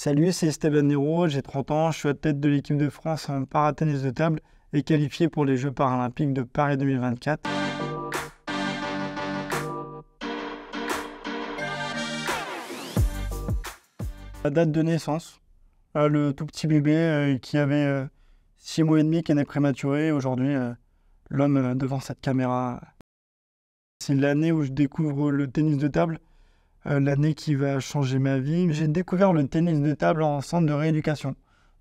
Salut, c'est Esteban Nero, j'ai 30 ans, je suis à tête de l'équipe de France en paratennis de table et qualifié pour les Jeux paralympiques de Paris 2024. La date de naissance, euh, le tout petit bébé euh, qui avait 6 euh, mois et demi, qui est prématuré, aujourd'hui l'homme devant cette caméra. C'est l'année où je découvre le tennis de table euh, l'année qui va changer ma vie. J'ai découvert le tennis de table en centre de rééducation.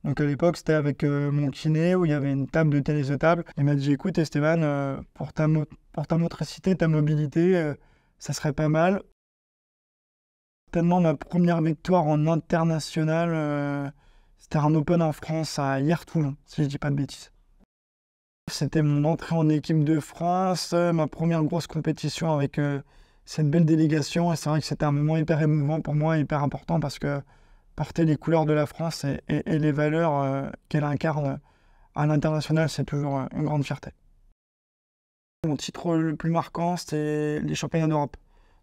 Donc à l'époque, c'était avec euh, mon kiné où il y avait une table de tennis de table. Il m'a dit Écoute, Esteban, euh, pour, ta motricité, ta mobilité, ça serait pas mal. Certainement ma première victoire en international, c'était un Open en France à hier si je dis pas de bêtises. C'était mon entrée en équipe de France, ma première grosse compétition avec c'est une belle délégation. Et c'est vrai que c'était un moment hyper émouvant pour moi, hyper important parce que porter les couleurs de la France et, les valeurs euh, qu'elle incarne à l'international, c'est toujours euh, une grande fierté. Mon titre le plus marquant, c'est les championnats d'Europe.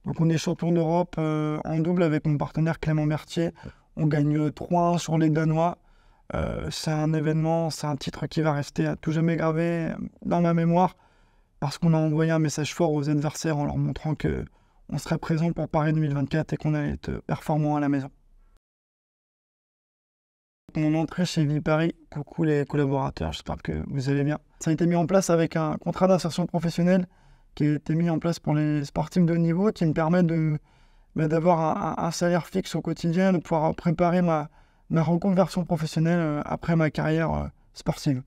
Donc on est champion d'Europe euh, en double avec mon partenaire Clément Berthier. On gagne 3-1 sur les Danois. c'est un événement, c'est un titre qui va rester à tout jamais gravé dans ma mémoire parce qu'on a envoyé un message fort aux adversaires en leur montrant que on serait présent pour Paris 2024 et qu'on allait être performant à la maison. Mon entrée chez Vipari. coucou les collaborateurs, j'espère que vous allez bien. Ça a été mis en place avec un contrat d'insertion professionnelle qui a été mis en place pour les sportifs de niveau qui me permet bah, d'avoir un, salaire fixe au quotidien, de pouvoir préparer ma, ma reconversion professionnelle euh, après ma carrière euh, sportive.